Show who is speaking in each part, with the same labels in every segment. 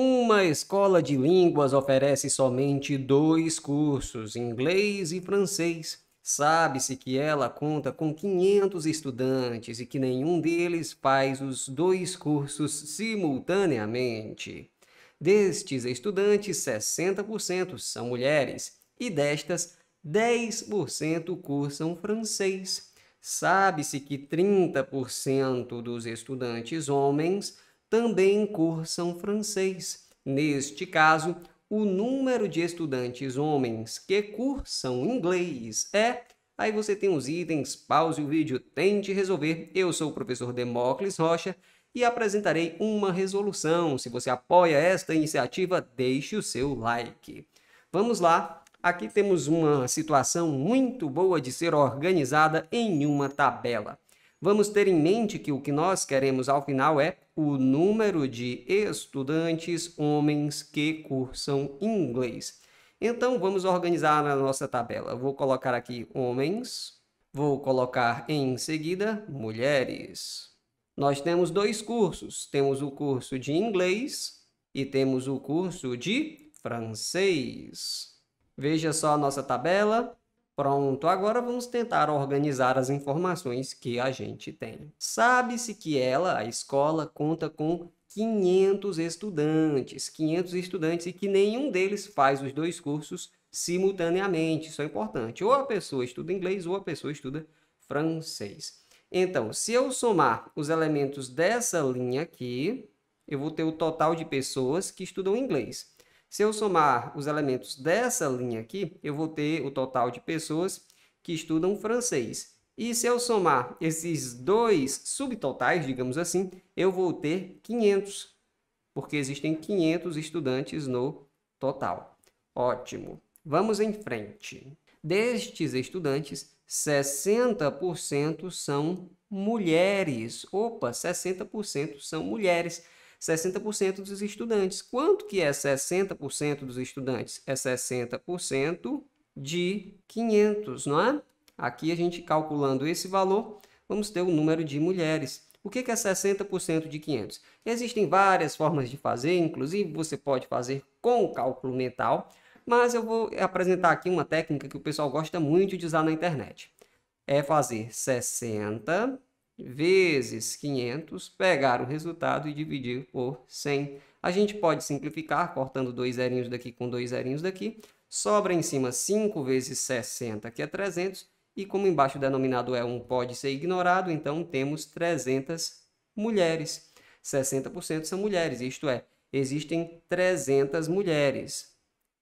Speaker 1: Uma escola de línguas oferece somente dois cursos, inglês e francês. Sabe-se que ela conta com 500 estudantes e que nenhum deles faz os dois cursos simultaneamente. Destes estudantes, 60% são mulheres e destas, 10% cursam francês. Sabe-se que 30% dos estudantes homens também cursam francês. Neste caso, o número de estudantes homens que cursam inglês é. Aí você tem os itens, pause o vídeo, tente resolver. Eu sou o professor Demócles Rocha e apresentarei uma resolução. Se você apoia esta iniciativa, deixe o seu like. Vamos lá. Aqui temos uma situação muito boa de ser organizada em uma tabela. Vamos ter em mente que o que nós queremos ao final é o número de estudantes homens que cursam inglês. Então vamos organizar na nossa tabela. Vou colocar aqui homens, vou colocar em seguida mulheres. Nós temos dois cursos: temos o curso de inglês e temos o curso de francês. Veja só a nossa tabela. Pronto, agora vamos tentar organizar as informações que a gente tem. Sabe-se que ela, a escola, conta com 500 estudantes, 500 estudantes e que nenhum deles faz os dois cursos simultaneamente. Isso é importante. Ou a pessoa estuda inglês ou a pessoa estuda francês. Então, se eu somar os elementos dessa linha aqui, eu vou ter o total de pessoas que estudam inglês. Se eu somar os elementos dessa linha aqui, eu vou ter o total de pessoas que estudam francês. E se eu somar esses dois subtotais, digamos assim, eu vou ter 500, porque existem 500 estudantes no total. Ótimo. Vamos em frente. Destes estudantes, 60% são mulheres. Opa, 60% são mulheres. 60% dos estudantes. Quanto que é 60% dos estudantes? É 60% de 500, não é? Aqui a gente calculando esse valor, vamos ter o número de mulheres. O que é 60% de 500? Existem várias formas de fazer, inclusive você pode fazer com o cálculo mental, mas eu vou apresentar aqui uma técnica que o pessoal gosta muito de usar na internet. É fazer 60 vezes 500, pegar o resultado e dividir por 100. A gente pode simplificar cortando dois zerinhos daqui com dois zerinhos daqui. Sobra em cima 5 vezes 60, que é 300. E como embaixo o denominado é 1 pode ser ignorado, então temos 300 mulheres. 60% são mulheres, isto é, existem 300 mulheres.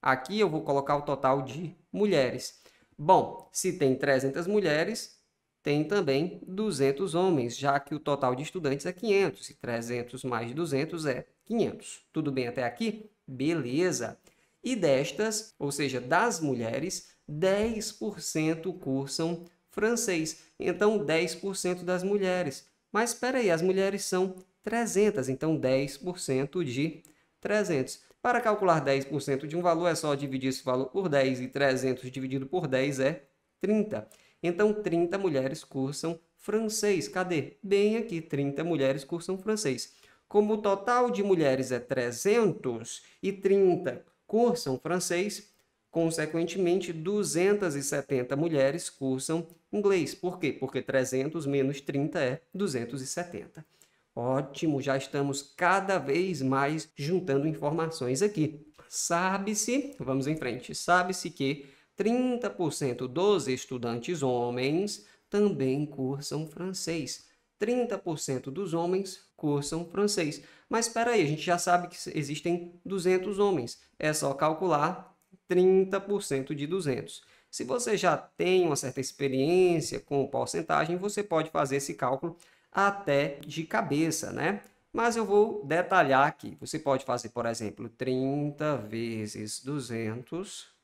Speaker 1: Aqui eu vou colocar o total de mulheres. Bom, se tem 300 mulheres, tem também 200 homens, já que o total de estudantes é 500 e 300 mais 200 é 500. Tudo bem até aqui? Beleza! E destas, ou seja, das mulheres, 10% cursam francês. Então, 10% das mulheres. Mas espera aí, as mulheres são 300, então 10% de 300. Para calcular 10% de um valor, é só dividir esse valor por 10 e 300 dividido por 10 é 30. Então, 30 mulheres cursam francês. Cadê? Bem aqui, 30 mulheres cursam francês. Como o total de mulheres é 330 cursam francês, consequentemente, 270 mulheres cursam inglês. Por quê? Porque 300 menos 30 é 270. Ótimo, já estamos cada vez mais juntando informações aqui. Sabe-se, vamos em frente, sabe-se que 30% dos estudantes homens também cursam francês. 30% dos homens cursam francês. Mas espera aí, a gente já sabe que existem 200 homens. É só calcular 30% de 200. Se você já tem uma certa experiência com porcentagem, você pode fazer esse cálculo até de cabeça, né? Mas eu vou detalhar aqui. Você pode fazer, por exemplo, 30 vezes 200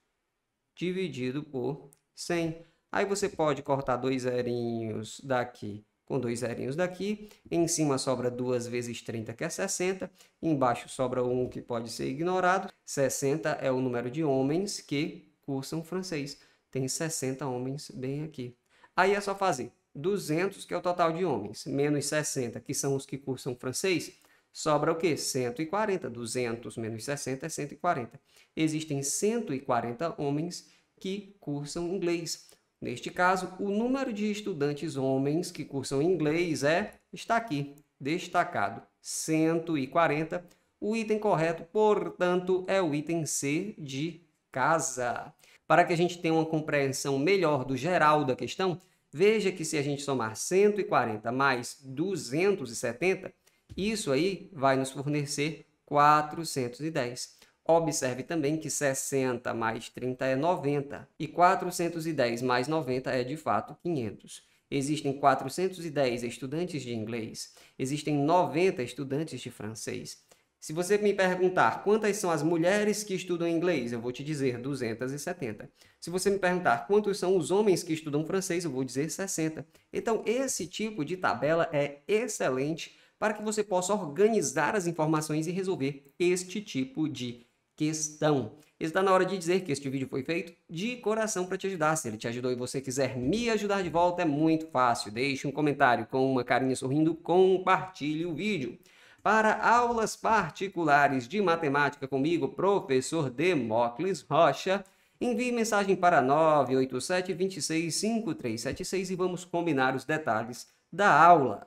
Speaker 1: dividido por 100. Aí você pode cortar dois zerinhos daqui com dois zerinhos daqui. Em cima sobra 2 vezes 30, que é 60. Embaixo sobra um que pode ser ignorado. 60 é o número de homens que cursam francês. Tem 60 homens bem aqui. Aí é só fazer 200, que é o total de homens, menos 60, que são os que cursam francês, sobra o quê? 140. 200 menos 60 é 140. Existem 140 homens que cursam inglês. Neste caso, o número de estudantes homens que cursam inglês é, está aqui, destacado, 140. O item correto, portanto, é o item C de casa. Para que a gente tenha uma compreensão melhor do geral da questão, veja que se a gente somar 140 mais 270, isso aí vai nos fornecer 410. Observe também que 60 mais 30 é 90 e 410 mais 90 é de fato 500. Existem 410 estudantes de inglês, existem 90 estudantes de francês. Se você me perguntar quantas são as mulheres que estudam inglês, eu vou te dizer 270. Se você me perguntar quantos são os homens que estudam francês, eu vou dizer 60. Então, esse tipo de tabela é excelente para que você possa organizar as informações e resolver este tipo de questão. Está na hora de dizer que este vídeo foi feito de coração para te ajudar. Se ele te ajudou e você quiser me ajudar de volta, é muito fácil. Deixe um comentário com uma carinha sorrindo, compartilhe o vídeo. Para aulas particulares de matemática comigo, professor Demócles Rocha, envie mensagem para 987 26 5376 e vamos combinar os detalhes da aula.